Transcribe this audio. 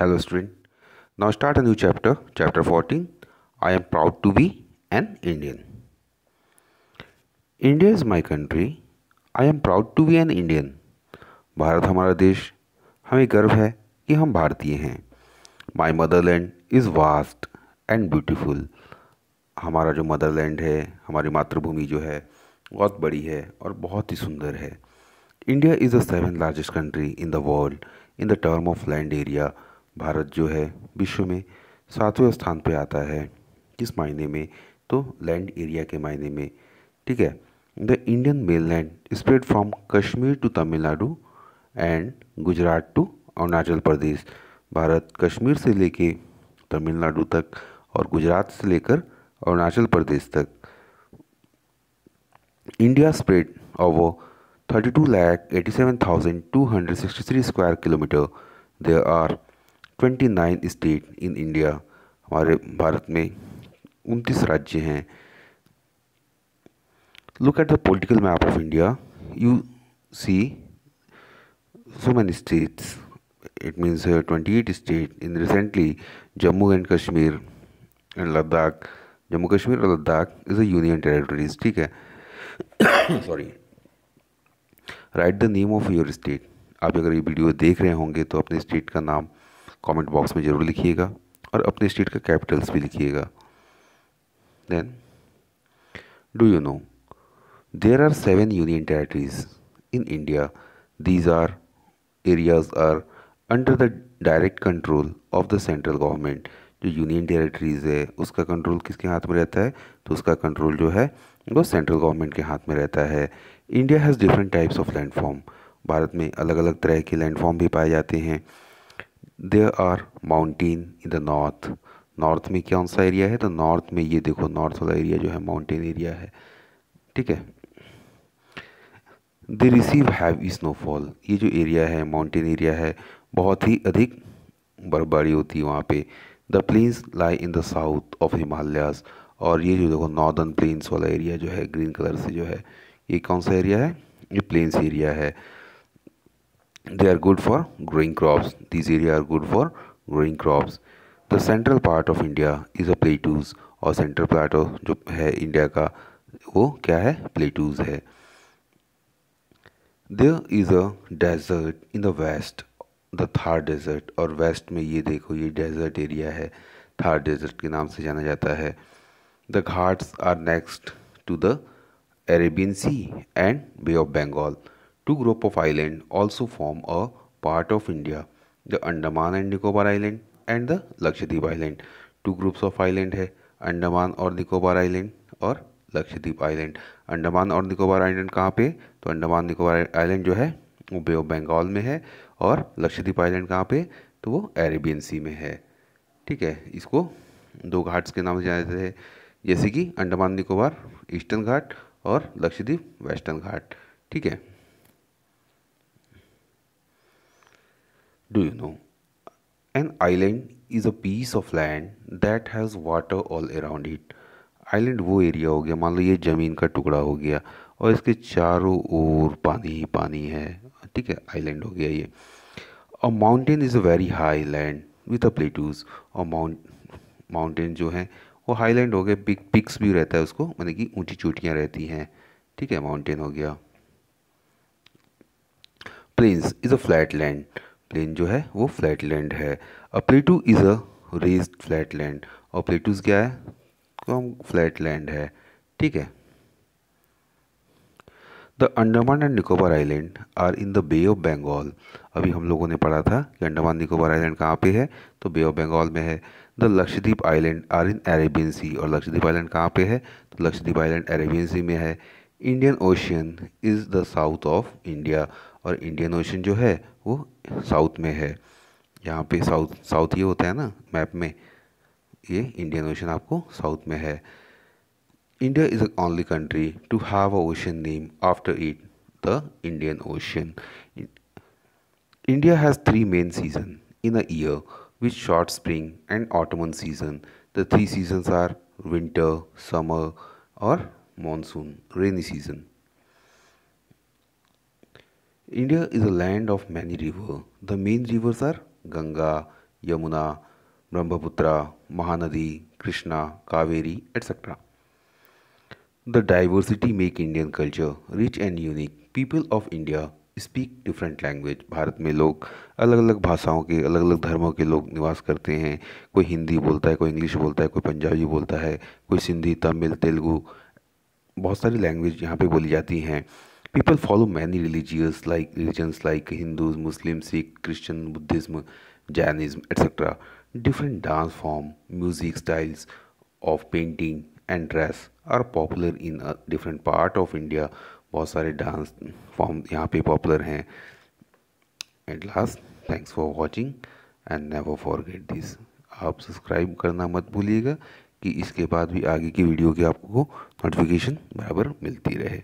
Hello student now start a new chapter chapter fourteen I am proud to be an Indian India is my country I am proud to be an Indian Bharat हमारा देश हमें गर्व है कि हम भारतीय हैं my motherland is vast and beautiful हमारा जो मदरलैंड है हमारी मातृभूमि जो है बहुत बड़ी है और बहुत ही सुंदर है India is the seven largest country in the world in the term of land area Bharat जो है विश्व में सातवें स्थान पे आता है किस मायने में तो लैंड एरिया के मायने में ठीक है the Indian land spread from Kashmir to Tamil Nadu and Gujarat to Arunachal Pradesh Bharat Kashmir से लेके तमिलनाडु तक और गुजरात से लेकर अरुणाचल प्रदेश तक India spread over thirty two lakh eighty seven thousand two hundred sixty three square kilometre there are twenty nine state in India हमारे भारत में उनतीस राज्य हैं look at the political map of India you see so many states it means twenty eight state in recently Jammu and Kashmir and Ladakh Jammu Kashmir और Ladakh is a union territories ठीक है sorry right the name of your state आप अगर ये video देख रहे होंगे तो अपने स्टेट का नाम कमेंट बॉक्स में ज़रूर लिखिएगा और अपने स्टेट का कैपिटल्स भी लिखिएगा then do you know there are seven union territories in India these are areas are under the direct control of the central government जो यूनियन टेरेटरीज़ है उसका कंट्रोल किसके हाथ में रहता है तो उसका कंट्रोल जो है वो सेंट्रल गवर्नमेंट के हाथ में रहता है India has different types of land form Bharat में अलग अलग तरह के लैंड फॉर्म भी पाए जाते हैं there are mountain in the north north में कौन सा एरिया है तो नॉर्थ में ये देखो नॉर्थ वाला एरिया जो है माउंटेन एरिया है ठीक है दे रिसीव हैवी स्नोफॉल ये जो एरिया है माउंटेन एरिया है बहुत ही अधिक बर्फबारी होती है वहाँ पे the plains lie in the south of Himalayas और ये जो देखो नॉर्दर्न प्लेन्स वाला एरिया जो है ग्रीन कलर से जो है ये कौन सा एरिया है ये प्लेन्स एरिया है they are good for growing crops these areas are good for growing crops the central part of india is a plateaus और सेंट्रल प्लाटो जो है इंडिया का वो क्या है प्लेटूज है there is a desert in the west the Thar desert और west में ये देखो ये डेजर्ट एरिया है थार डेजर्ट के नाम से जाना जाता है the Ghats are next to the Arabian Sea and Bay of Bengal Two group of island also form a part of India, the Andaman and Nicobar Island and the Lakshadweep Island. Two groups of island है अंडमान और Nicobar island और Lakshadweep island Andaman और Nicobar island कहाँ पे तो Andaman Nicobar island जो है वो बे ऑफ बंगाल में है और लक्षद्वीप आइलैंड कहाँ पे तो वो अरेबियन सी में है ठीक है इसको दो घाट्स के नाम से जाना जाते हैं जैसे कि अंडमान निकोबार ईस्टर्न घाट और लक्षद्वीप वेस्टर्न घाट ठीक है Do you know? An island is a piece of land that has water all around it. Island वो एरिया हो गया मान लो ये ज़मीन का टुकड़ा हो गया और इसके चारों ओर पानी ही पानी है ठीक है आइलैंड हो गया ये और mountain is a very high land with a plateaus और माउंट माउंटेन जो है वो हाई लैंड हो गया पिक पिक्स भी रहता है उसको मतलब कि ऊंची चोटियाँ रहती हैं ठीक है माउंटेन हो गया plains is a flat land plain जो है वो फ्लैट लैंड है a plateau is a raised flat land और प्लेटूज क्या है कम फ्लैट लैंड है ठीक है the Andaman and Nicobar island are in the Bay of Bengal अभी हम लोगों ने पढ़ा था कि अंडमान निकोबार आइलैंड कहाँ पे है तो बे ऑफ बंगाल में है the Lakshadweep island are in Arabian Sea और लक्षद्वीप आइलैंड कहाँ पे है तो लक्षद्वीप आइलैंड अरेबियन सी में है Indian Ocean is the south of India और इंडियन ओशियन जो है वो साउथ में है यहाँ पे साउथ साउथ ये होता है ना मैप में ये इंडियन ओशियन आपको साउथ में है India is the only country to have a ocean name after it the Indian Ocean India has three main season in a year with short spring and autumn season the three seasons are winter summer और monsoon, rainy season. India is a land of many rivers. The main rivers are Ganga, Yamuna, Brahmaputra, Mahanadi, Krishna, Kaveri, etc. The diversity make Indian culture rich and unique. People of India speak different language Bharat में लोग अलग अलग भाषाओं के अलग अलग धर्मों के लोग निवास करते हैं कोई हिंदी बोलता है कोई इंग्लिश बोलता है कोई पंजाबी बोलता है कोई सिंधी तमिल तेलुगू बहुत सारी लैंग्वेज यहाँ पे बोली जाती हैं people follow many religious like religions like Hindus Muslim Sikh Christian Buddhism Jainism etcetera different dance form music styles of painting and dress are popular in different part of India बहुत सारे dance form यहाँ पे popular हैं at last thanks for watching and never forget this आप subscribe करना मत भूलिएगा कि इसके बाद भी आगे की वीडियो की आपको नोटिफिकेशन बराबर मिलती रहे